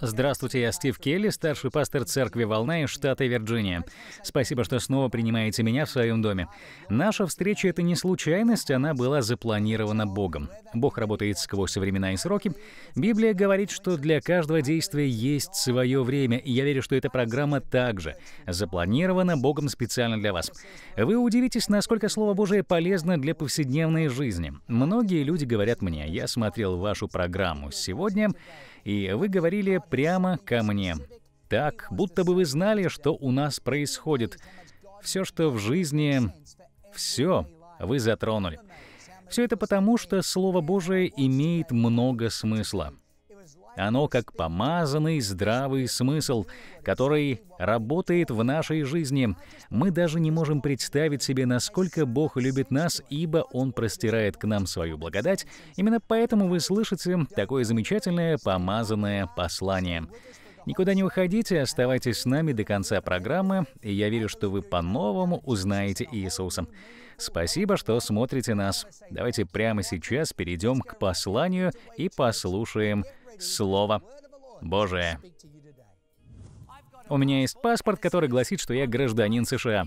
Здравствуйте, я Стив Келли, старший пастор церкви «Волна» из штата Вирджиния. Спасибо, что снова принимаете меня в своем доме. Наша встреча — это не случайность, она была запланирована Богом. Бог работает сквозь времена и сроки. Библия говорит, что для каждого действия есть свое время, и я верю, что эта программа также запланирована Богом специально для вас. Вы удивитесь, насколько Слово Божие полезно для повседневной жизни. Многие люди говорят мне, я смотрел вашу программу сегодня, и вы говорили, прямо ко мне. Так, будто бы вы знали, что у нас происходит. Все, что в жизни, все вы затронули. Все это потому, что Слово Божие имеет много смысла. Оно как помазанный здравый смысл, который работает в нашей жизни. Мы даже не можем представить себе, насколько Бог любит нас, ибо Он простирает к нам свою благодать. Именно поэтому вы слышите такое замечательное помазанное послание. Никуда не уходите, оставайтесь с нами до конца программы, и я верю, что вы по-новому узнаете Иисуса. Спасибо, что смотрите нас. Давайте прямо сейчас перейдем к посланию и послушаем Слово Божие. У меня есть паспорт, который гласит, что я гражданин США.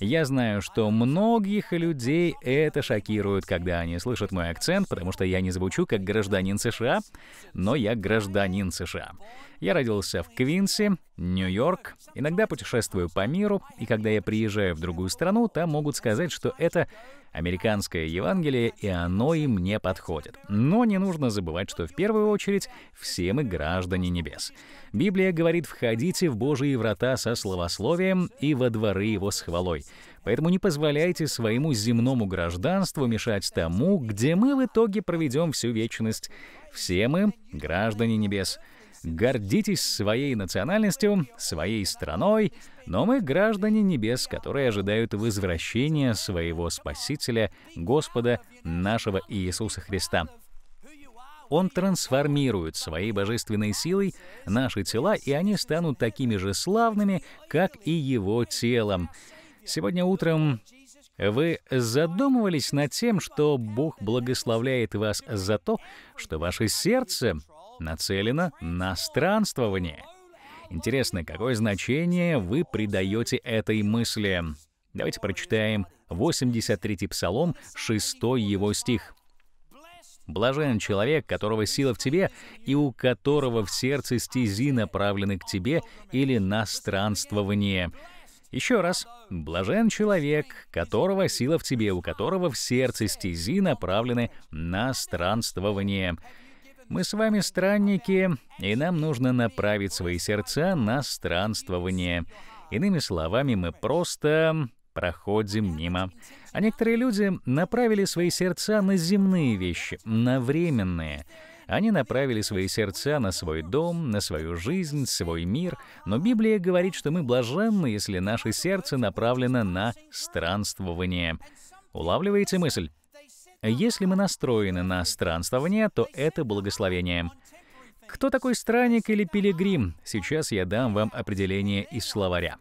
Я знаю, что многих людей это шокирует, когда они слышат мой акцент, потому что я не звучу как гражданин США, но я гражданин США. Я родился в Квинсе, Нью-Йорк, иногда путешествую по миру, и когда я приезжаю в другую страну, там могут сказать, что это американское Евангелие, и оно им не подходит. Но не нужно забывать, что в первую очередь все мы граждане небес. Библия говорит «входите в Божьи врата со словословием и во дворы его с хвалой». Поэтому не позволяйте своему земному гражданству мешать тому, где мы в итоге проведем всю вечность. Все мы — граждане небес — Гордитесь своей национальностью, своей страной, но мы граждане небес, которые ожидают возвращения своего Спасителя, Господа нашего Иисуса Христа. Он трансформирует своей божественной силой наши тела, и они станут такими же славными, как и его телом. Сегодня утром вы задумывались над тем, что Бог благословляет вас за то, что ваше сердце нацелена на странствование. Интересно, какое значение вы придаете этой мысли? Давайте прочитаем 83-й псалом, 6 его стих. «Блажен человек, которого сила в тебе, и у которого в сердце стези направлены к тебе или на странствование». Еще раз. «Блажен человек, которого сила в тебе, у которого в сердце стези направлены на странствование». Мы с вами странники, и нам нужно направить свои сердца на странствование. Иными словами, мы просто проходим мимо. А некоторые люди направили свои сердца на земные вещи, на временные. Они направили свои сердца на свой дом, на свою жизнь, свой мир, но Библия говорит, что мы блаженны, если наше сердце направлено на странствование. Улавливаете мысль? Если мы настроены на странствование, то это благословение. Кто такой странник или пилигрим? Сейчас я дам вам определение из словаря.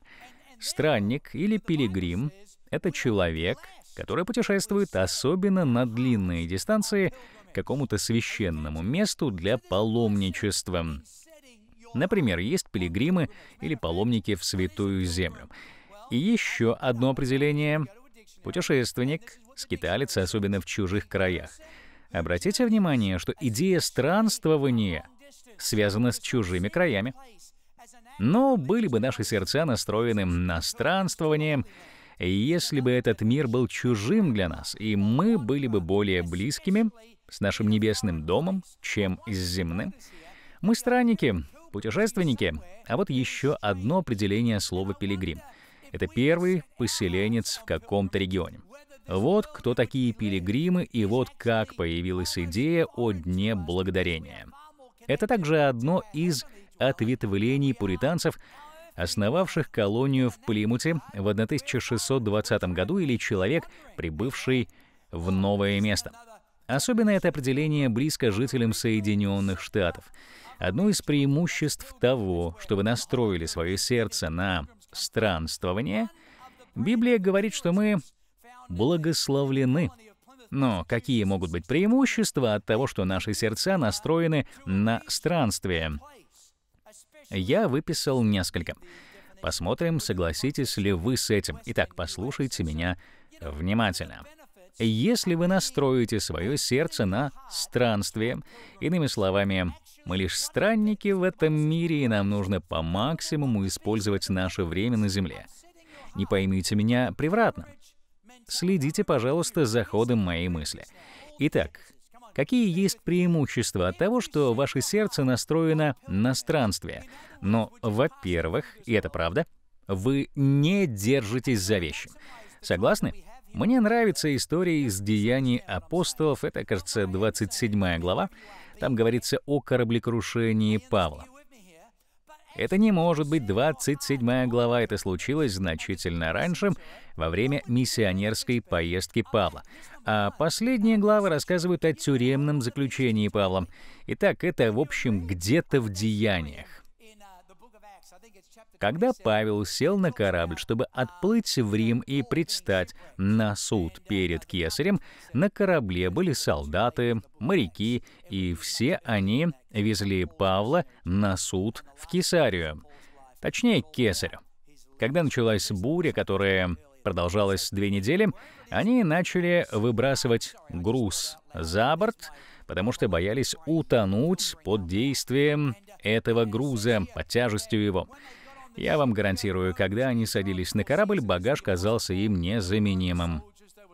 Странник или пилигрим — это человек, который путешествует особенно на длинные дистанции к какому-то священному месту для паломничества. Например, есть пилигримы или паломники в Святую Землю. И еще одно определение Путешественник, скиталец, особенно в чужих краях. Обратите внимание, что идея странствования связана с чужими краями. Но были бы наши сердца настроены на странствование, если бы этот мир был чужим для нас, и мы были бы более близкими с нашим небесным домом, чем с земным. Мы странники, путешественники. А вот еще одно определение слова «пилигрим». Это первый поселенец в каком-то регионе. Вот кто такие пилигримы и вот как появилась идея о Дне Благодарения. Это также одно из ответвлений пуританцев, основавших колонию в Плимуте в 1620 году или человек, прибывший в новое место. Особенно это определение близко жителям Соединенных Штатов. Одно из преимуществ того, что вы настроили свое сердце на странствования, Библия говорит, что мы благословлены. Но какие могут быть преимущества от того, что наши сердца настроены на странствие? Я выписал несколько. Посмотрим, согласитесь ли вы с этим. Итак, послушайте меня внимательно. Если вы настроите свое сердце на странствие, иными словами, мы лишь странники в этом мире, и нам нужно по максимуму использовать наше время на Земле. Не поймите меня превратно. Следите, пожалуйста, за ходом моей мысли. Итак, какие есть преимущества от того, что ваше сердце настроено на странствие? Но, во-первых, и это правда, вы не держитесь за вещи. Согласны? Мне нравится история из Деяний апостолов, это, кажется, 27 глава. Там говорится о кораблекрушении Павла. Это не может быть 27 глава, это случилось значительно раньше, во время миссионерской поездки Павла. А последние главы рассказывают о тюремном заключении Павла. Итак, это, в общем, где-то в деяниях. Когда Павел сел на корабль, чтобы отплыть в Рим и предстать на суд перед кесарем, на корабле были солдаты, моряки, и все они везли Павла на суд в Кесарию, точнее, к кесарю. Когда началась буря, которая продолжалась две недели, они начали выбрасывать груз за борт, потому что боялись утонуть под действием этого груза, под тяжестью его. Я вам гарантирую, когда они садились на корабль, багаж казался им незаменимым.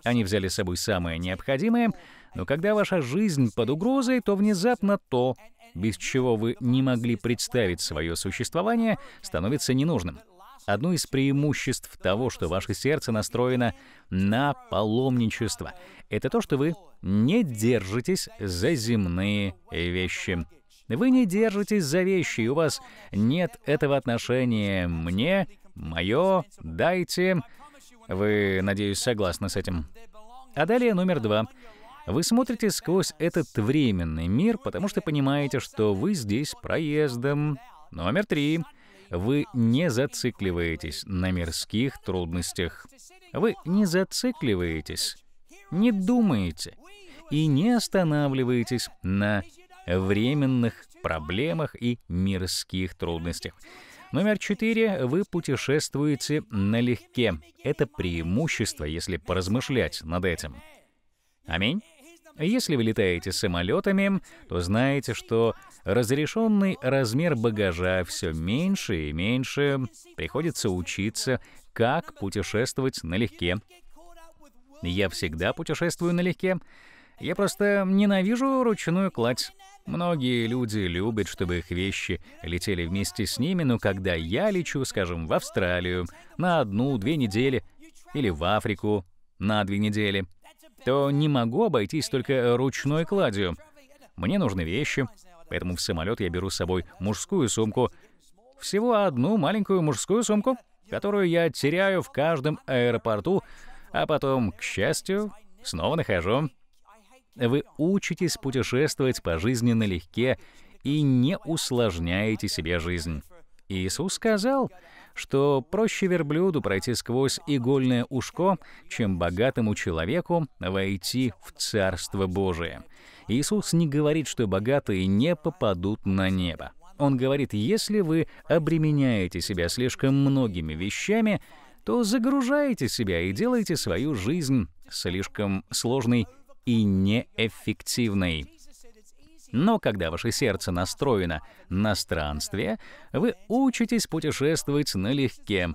Они взяли с собой самое необходимое, но когда ваша жизнь под угрозой, то внезапно то, без чего вы не могли представить свое существование, становится ненужным. Одно из преимуществ того, что ваше сердце настроено на паломничество, это то, что вы не держитесь за земные вещи. Вы не держитесь за вещи, у вас нет этого отношения «мне», «моё», «дайте». Вы, надеюсь, согласны с этим. А далее номер два. Вы смотрите сквозь этот временный мир, потому что понимаете, что вы здесь проездом. Номер три. Вы не зацикливаетесь на мирских трудностях. Вы не зацикливаетесь, не думаете и не останавливаетесь на временных проблемах и мирских трудностях. Номер четыре. Вы путешествуете налегке. Это преимущество, если поразмышлять над этим. Аминь. Если вы летаете самолетами, то знаете, что разрешенный размер багажа все меньше и меньше. Приходится учиться, как путешествовать налегке. Я всегда путешествую налегке. Я просто ненавижу ручную кладь. Многие люди любят, чтобы их вещи летели вместе с ними, но когда я лечу, скажем, в Австралию на одну-две недели или в Африку на две недели, то не могу обойтись только ручной кладью. Мне нужны вещи, поэтому в самолет я беру с собой мужскую сумку. Всего одну маленькую мужскую сумку, которую я теряю в каждом аэропорту, а потом, к счастью, снова нахожу. Вы учитесь путешествовать по жизни налегке и не усложняете себе жизнь. Иисус сказал, что проще верблюду пройти сквозь игольное ушко, чем богатому человеку войти в Царство Божие. Иисус не говорит, что богатые не попадут на небо. Он говорит, если вы обременяете себя слишком многими вещами, то загружаете себя и делаете свою жизнь слишком сложной и неэффективной. Но когда ваше сердце настроено на странствие, вы учитесь путешествовать налегке.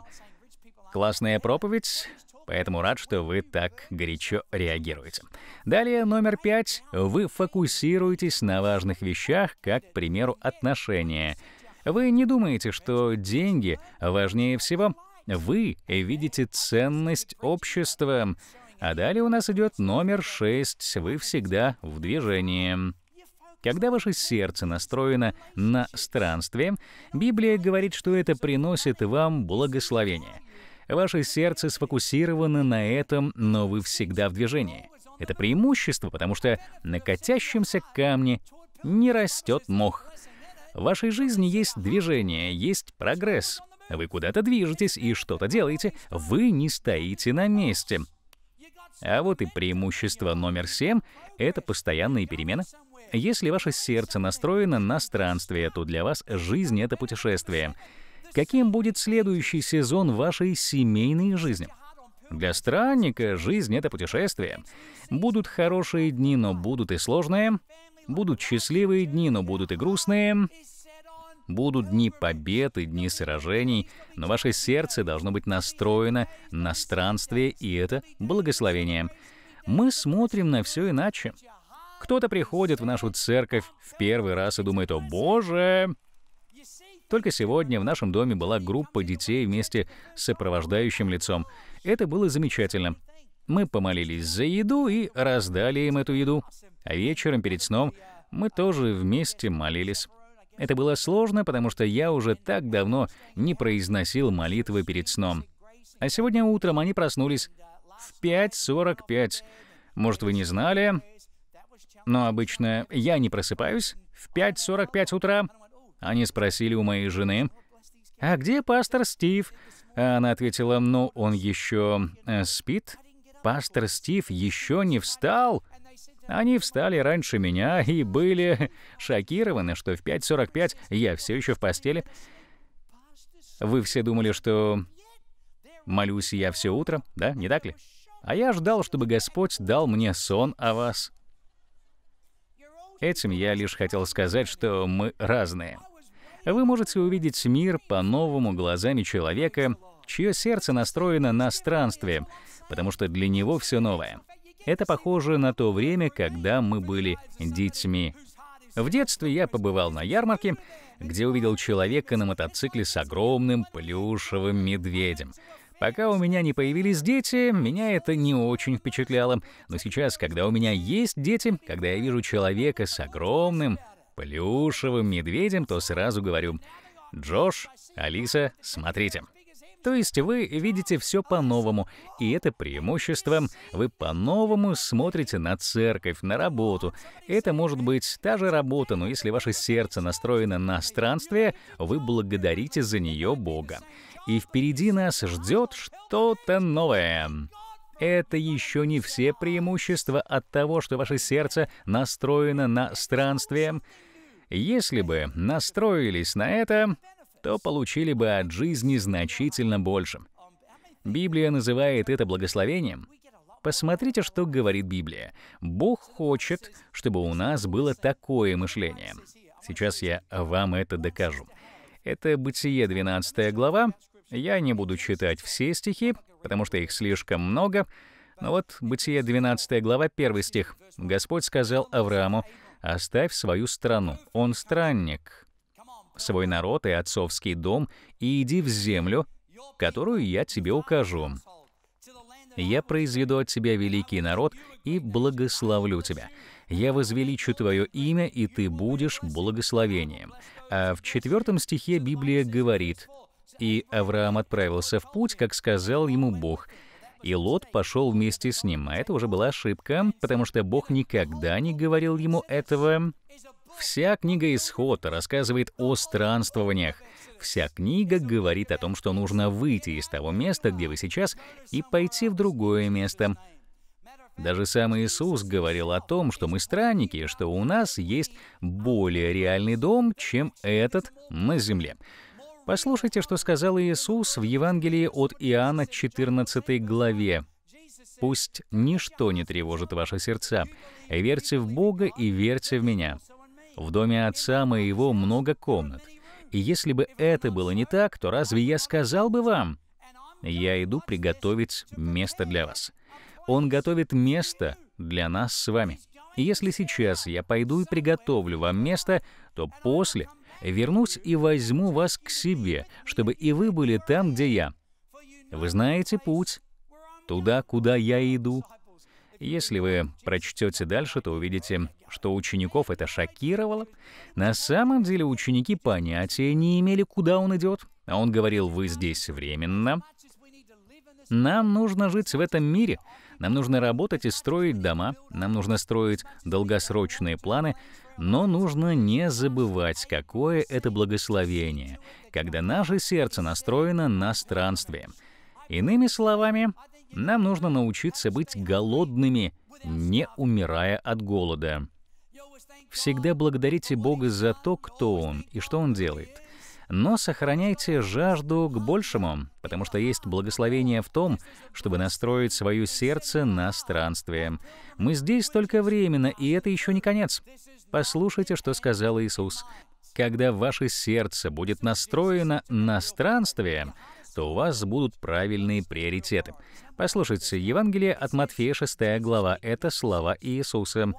Классная проповедь, поэтому рад, что вы так горячо реагируете. Далее, номер пять. Вы фокусируетесь на важных вещах, как, к примеру, отношения. Вы не думаете, что деньги важнее всего. Вы видите ценность общества. А далее у нас идет номер 6. Вы всегда в движении. Когда ваше сердце настроено на странстве, Библия говорит, что это приносит вам благословение. Ваше сердце сфокусировано на этом, но вы всегда в движении. Это преимущество, потому что на катящемся камне не растет мох. В вашей жизни есть движение, есть прогресс. Вы куда-то движетесь и что-то делаете, вы не стоите на месте. А вот и преимущество номер семь — это постоянные перемены. Если ваше сердце настроено на странствие, то для вас жизнь — это путешествие. Каким будет следующий сезон вашей семейной жизни? Для странника жизнь — это путешествие. Будут хорошие дни, но будут и сложные. Будут счастливые дни, но будут и грустные. Будут дни побед и дни сражений, но ваше сердце должно быть настроено на странствие, и это благословение. Мы смотрим на все иначе. Кто-то приходит в нашу церковь в первый раз и думает, «О, Боже!» Только сегодня в нашем доме была группа детей вместе с сопровождающим лицом. Это было замечательно. Мы помолились за еду и раздали им эту еду. А вечером перед сном мы тоже вместе молились. Это было сложно, потому что я уже так давно не произносил молитвы перед сном. А сегодня утром они проснулись в 5.45. Может, вы не знали, но обычно я не просыпаюсь в 5.45 утра. Они спросили у моей жены, «А где пастор Стив?» а она ответила, «Ну, он еще э, спит. Пастор Стив еще не встал». Они встали раньше меня и были шокированы, что в 5.45 я все еще в постели. Вы все думали, что молюсь я все утро, да, не так ли? А я ждал, чтобы Господь дал мне сон о вас. Этим я лишь хотел сказать, что мы разные. Вы можете увидеть мир по-новому глазами человека, чье сердце настроено на странстве, потому что для него все новое — это похоже на то время, когда мы были детьми. В детстве я побывал на ярмарке, где увидел человека на мотоцикле с огромным плюшевым медведем. Пока у меня не появились дети, меня это не очень впечатляло. Но сейчас, когда у меня есть дети, когда я вижу человека с огромным плюшевым медведем, то сразу говорю, «Джош, Алиса, смотрите, то есть вы видите все по-новому, и это преимущество. Вы по-новому смотрите на церковь, на работу. Это может быть та же работа, но если ваше сердце настроено на странствие, вы благодарите за нее Бога. И впереди нас ждет что-то новое. Это еще не все преимущества от того, что ваше сердце настроено на странствие. Если бы настроились на это, то получили бы от жизни значительно больше. Библия называет это благословением. Посмотрите, что говорит Библия. Бог хочет, чтобы у нас было такое мышление. Сейчас я вам это докажу. Это Бытие 12 глава. Я не буду читать все стихи, потому что их слишком много. Но вот Бытие 12 глава, 1 стих. Господь сказал Аврааму, «Оставь свою страну, он странник, свой народ и отцовский дом, и иди в землю, которую я тебе укажу. Я произведу от тебя великий народ и благословлю тебя. Я возвеличу твое имя, и ты будешь благословением. А в четвертом стихе Библия говорит, «И Авраам отправился в путь, как сказал ему Бог, и Лот пошел вместе с ним». А это уже была ошибка, потому что Бог никогда не говорил ему этого. Вся книга Исход рассказывает о странствованиях. Вся книга говорит о том, что нужно выйти из того места, где вы сейчас, и пойти в другое место. Даже сам Иисус говорил о том, что мы странники, что у нас есть более реальный дом, чем этот на земле. Послушайте, что сказал Иисус в Евангелии от Иоанна 14 главе. «Пусть ничто не тревожит ваши сердца. Верьте в Бога и верьте в Меня. В доме отца моего много комнат. И если бы это было не так, то разве я сказал бы вам? Я иду приготовить место для вас. Он готовит место для нас с вами. И если сейчас я пойду и приготовлю вам место, то после вернусь и возьму вас к себе, чтобы и вы были там, где я. Вы знаете путь, туда, куда я иду, если вы прочтете дальше, то увидите, что учеников это шокировало. На самом деле ученики понятия не имели, куда он идет. А он говорил, вы здесь временно. Нам нужно жить в этом мире. Нам нужно работать и строить дома. Нам нужно строить долгосрочные планы. Но нужно не забывать, какое это благословение, когда наше сердце настроено на странствие». Иными словами, нам нужно научиться быть голодными, не умирая от голода. Всегда благодарите Бога за то, кто Он и что Он делает. Но сохраняйте жажду к большему, потому что есть благословение в том, чтобы настроить свое сердце на странствие. Мы здесь только временно, и это еще не конец. Послушайте, что сказал Иисус. Когда ваше сердце будет настроено на странствие, то у вас будут правильные приоритеты. Послушайте, Евангелие от Матфея 6 глава — это слова Иисуса.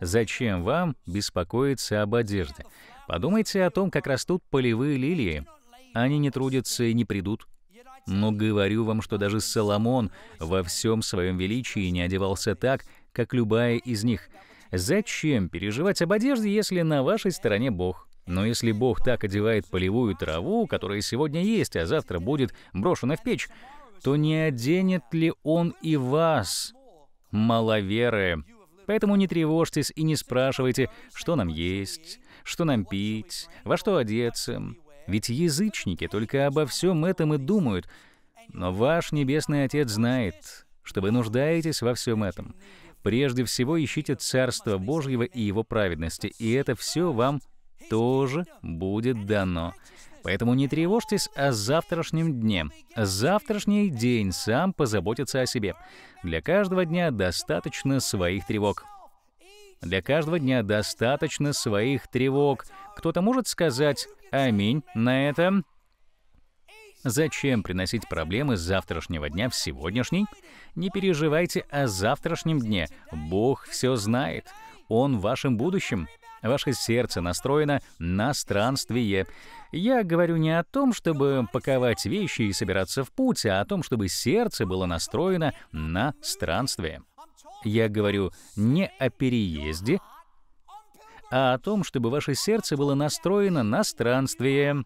«Зачем вам беспокоиться об одежде? Подумайте о том, как растут полевые лилии. Они не трудятся и не придут. Но говорю вам, что даже Соломон во всем своем величии не одевался так, как любая из них. Зачем переживать об одежде, если на вашей стороне Бог? Но если Бог так одевает полевую траву, которая сегодня есть, а завтра будет брошена в печь, то не оденет ли Он и вас, маловеры? Поэтому не тревожьтесь и не спрашивайте, что нам есть, что нам пить, во что одеться. Ведь язычники только обо всем этом и думают. Но ваш Небесный Отец знает, что вы нуждаетесь во всем этом. Прежде всего ищите Царство Божьего и Его праведности, и это все вам тоже будет дано. Поэтому не тревожьтесь о завтрашнем дне. Завтрашний день сам позаботится о себе. Для каждого дня достаточно своих тревог. Для каждого дня достаточно своих тревог. Кто-то может сказать «Аминь» на это. Зачем приносить проблемы с завтрашнего дня в сегодняшний? Не переживайте о завтрашнем дне. Бог все знает. Он в вашем будущем. Ваше сердце настроено на странствие. Я говорю не о том, чтобы паковать вещи и собираться в путь, а о том, чтобы сердце было настроено на странствие. Я говорю не о переезде, а о том, чтобы ваше сердце было настроено на странствие.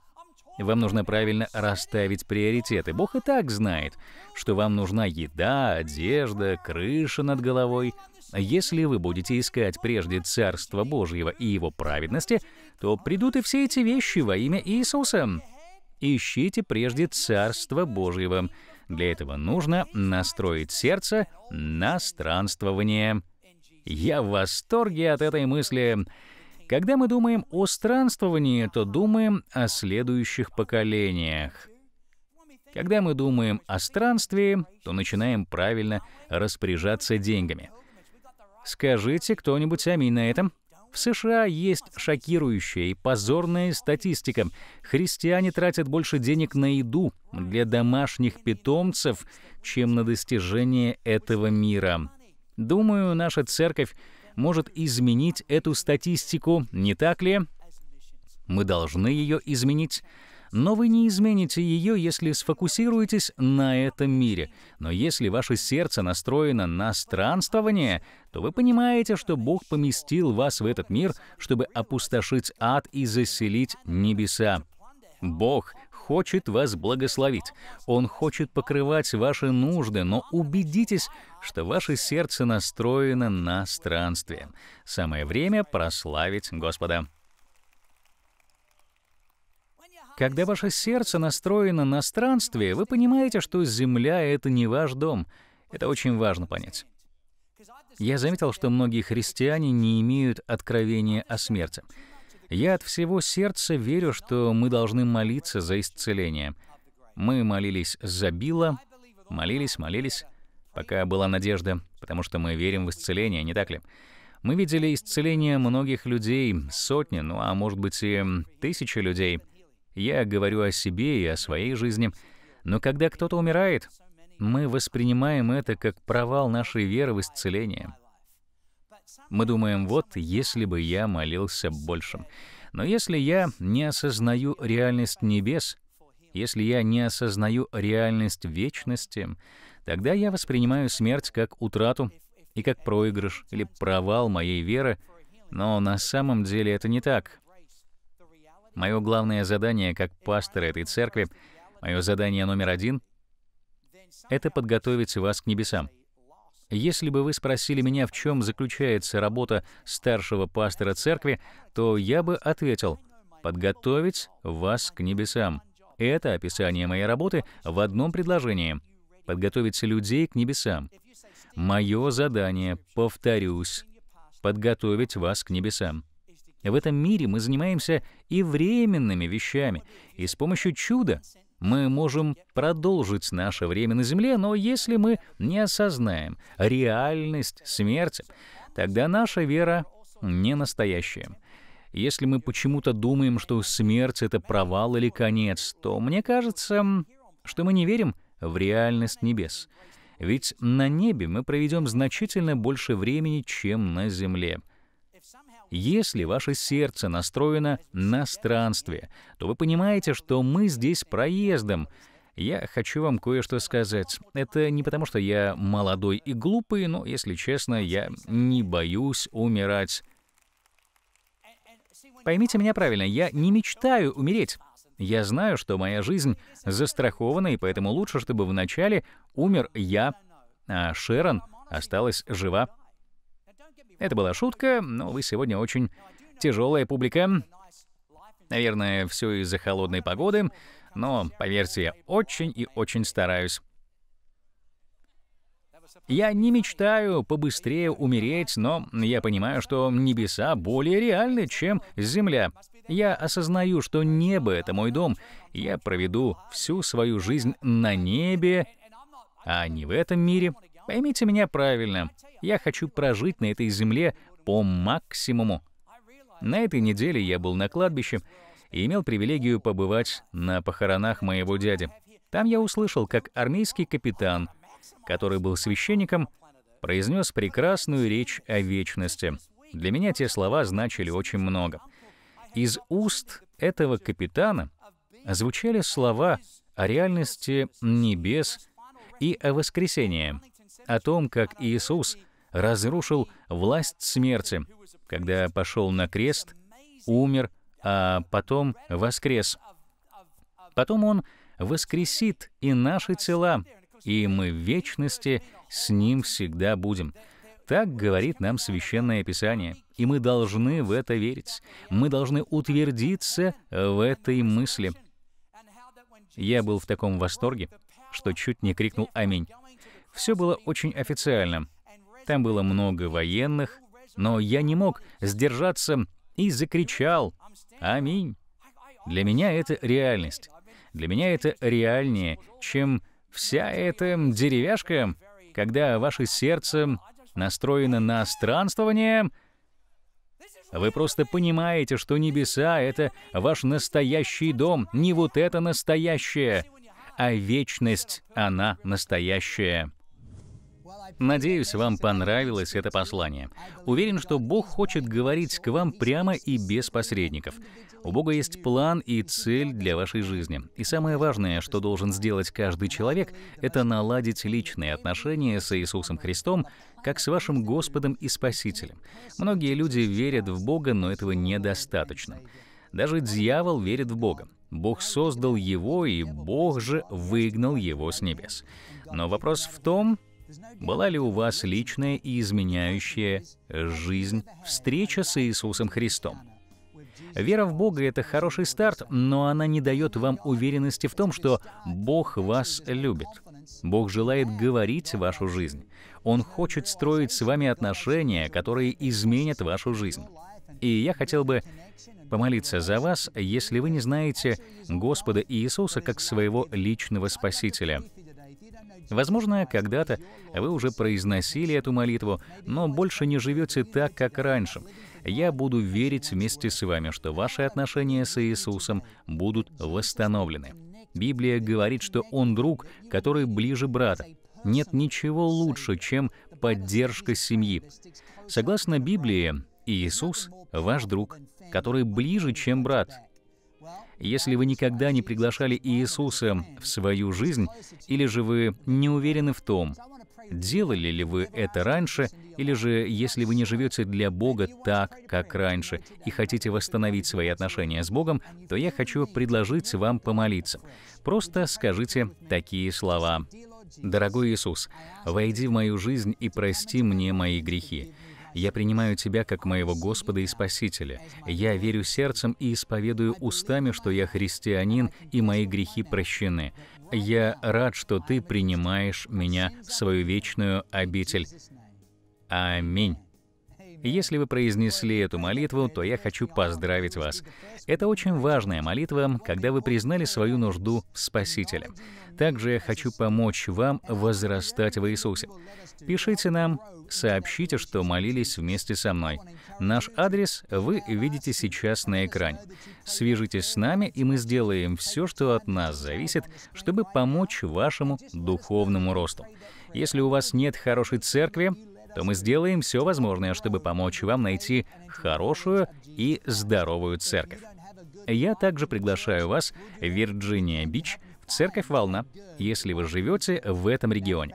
Вам нужно правильно расставить приоритеты. Бог и так знает, что вам нужна еда, одежда, крыша над головой — если вы будете искать прежде Царства Божьего и Его праведности, то придут и все эти вещи во имя Иисуса. Ищите прежде Царство Божьего. Для этого нужно настроить сердце на странствование. Я в восторге от этой мысли. Когда мы думаем о странствовании, то думаем о следующих поколениях. Когда мы думаем о странстве, то начинаем правильно распоряжаться деньгами. Скажите кто-нибудь аминь на этом. В США есть шокирующая и позорная статистика. Христиане тратят больше денег на еду для домашних питомцев, чем на достижение этого мира. Думаю, наша церковь может изменить эту статистику, не так ли? Мы должны ее изменить но вы не измените ее, если сфокусируетесь на этом мире. Но если ваше сердце настроено на странствование, то вы понимаете, что Бог поместил вас в этот мир, чтобы опустошить ад и заселить небеса. Бог хочет вас благословить. Он хочет покрывать ваши нужды, но убедитесь, что ваше сердце настроено на странствие. Самое время прославить Господа. Когда ваше сердце настроено на странствие, вы понимаете, что Земля — это не ваш дом. Это очень важно понять. Я заметил, что многие христиане не имеют откровения о смерти. Я от всего сердца верю, что мы должны молиться за исцеление. Мы молились за Билла, молились, молились, пока была надежда, потому что мы верим в исцеление, не так ли? Мы видели исцеление многих людей, сотни, ну а может быть и тысячи людей. Я говорю о себе и о своей жизни. Но когда кто-то умирает, мы воспринимаем это как провал нашей веры в исцеление. Мы думаем, вот если бы я молился больше. Но если я не осознаю реальность небес, если я не осознаю реальность вечности, тогда я воспринимаю смерть как утрату и как проигрыш или провал моей веры, но на самом деле это не так. Мое главное задание как пастор этой церкви, мое задание номер один — это подготовить вас к небесам. Если бы вы спросили меня, в чем заключается работа старшего пастора церкви, то я бы ответил — подготовить вас к небесам. Это описание моей работы в одном предложении — подготовить людей к небесам. Мое задание, повторюсь, подготовить вас к небесам. В этом мире мы занимаемся и временными вещами, и с помощью чуда мы можем продолжить наше время на Земле, но если мы не осознаем реальность смерти, тогда наша вера не настоящая. Если мы почему-то думаем, что смерть — это провал или конец, то мне кажется, что мы не верим в реальность небес. Ведь на небе мы проведем значительно больше времени, чем на Земле — если ваше сердце настроено на странстве, то вы понимаете, что мы здесь проездом. Я хочу вам кое-что сказать. Это не потому, что я молодой и глупый, но, если честно, я не боюсь умирать. Поймите меня правильно, я не мечтаю умереть. Я знаю, что моя жизнь застрахована, и поэтому лучше, чтобы вначале умер я, а Шерон осталась жива. Это была шутка, но вы сегодня очень тяжелая публика. Наверное, все из-за холодной погоды, но, поверьте, я очень и очень стараюсь. Я не мечтаю побыстрее умереть, но я понимаю, что небеса более реальны, чем земля. Я осознаю, что небо — это мой дом. Я проведу всю свою жизнь на небе, а не в этом мире. Поймите меня правильно. Я хочу прожить на этой земле по максимуму. На этой неделе я был на кладбище и имел привилегию побывать на похоронах моего дяди. Там я услышал, как армейский капитан, который был священником, произнес прекрасную речь о вечности. Для меня те слова значили очень много. Из уст этого капитана звучали слова о реальности небес и о воскресении о том, как Иисус разрушил власть смерти, когда пошел на крест, умер, а потом воскрес. Потом Он воскресит и наши тела, и мы в вечности с Ним всегда будем. Так говорит нам Священное Писание, и мы должны в это верить. Мы должны утвердиться в этой мысли. Я был в таком восторге, что чуть не крикнул «Аминь». Все было очень официально. Там было много военных, но я не мог сдержаться и закричал «Аминь». Для меня это реальность. Для меня это реальнее, чем вся эта деревяшка, когда ваше сердце настроено на странствование, вы просто понимаете, что небеса — это ваш настоящий дом, не вот это настоящее, а вечность, она настоящая. Надеюсь, вам понравилось это послание. Уверен, что Бог хочет говорить к вам прямо и без посредников. У Бога есть план и цель для вашей жизни. И самое важное, что должен сделать каждый человек, это наладить личные отношения с Иисусом Христом, как с вашим Господом и Спасителем. Многие люди верят в Бога, но этого недостаточно. Даже дьявол верит в Бога. Бог создал его, и Бог же выгнал его с небес. Но вопрос в том, была ли у вас личная и изменяющая жизнь встреча с Иисусом Христом? Вера в Бога — это хороший старт, но она не дает вам уверенности в том, что Бог вас любит. Бог желает говорить вашу жизнь. Он хочет строить с вами отношения, которые изменят вашу жизнь. И я хотел бы помолиться за вас, если вы не знаете Господа Иисуса как своего личного Спасителя. Возможно, когда-то вы уже произносили эту молитву, но больше не живете так, как раньше. Я буду верить вместе с вами, что ваши отношения с Иисусом будут восстановлены. Библия говорит, что Он друг, который ближе брата. Нет ничего лучше, чем поддержка семьи. Согласно Библии, Иисус — ваш друг, который ближе, чем брат, если вы никогда не приглашали Иисуса в свою жизнь, или же вы не уверены в том, делали ли вы это раньше, или же если вы не живете для Бога так, как раньше, и хотите восстановить свои отношения с Богом, то я хочу предложить вам помолиться. Просто скажите такие слова. «Дорогой Иисус, войди в мою жизнь и прости мне мои грехи. Я принимаю Тебя как моего Господа и Спасителя. Я верю сердцем и исповедую устами, что я христианин и мои грехи прощены. Я рад, что Ты принимаешь меня в свою вечную обитель. Аминь. Если вы произнесли эту молитву, то я хочу поздравить вас. Это очень важная молитва, когда вы признали свою нужду в Спасителе. Также я хочу помочь вам возрастать в Иисусе. Пишите нам, сообщите, что молились вместе со мной. Наш адрес вы видите сейчас на экране. Свяжитесь с нами, и мы сделаем все, что от нас зависит, чтобы помочь вашему духовному росту. Если у вас нет хорошей церкви, то мы сделаем все возможное, чтобы помочь вам найти хорошую и здоровую церковь. Я также приглашаю вас в Вирджиния-Бич, в церковь «Волна», если вы живете в этом регионе.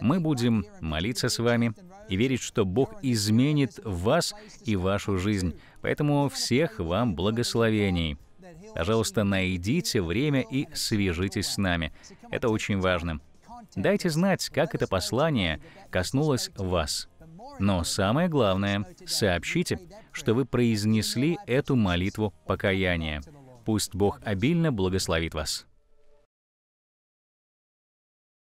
Мы будем молиться с вами и верить, что Бог изменит вас и вашу жизнь. Поэтому всех вам благословений. Пожалуйста, найдите время и свяжитесь с нами. Это очень важно. Дайте знать, как это послание коснулось вас. Но самое главное, сообщите, что вы произнесли эту молитву покаяния. Пусть Бог обильно благословит вас.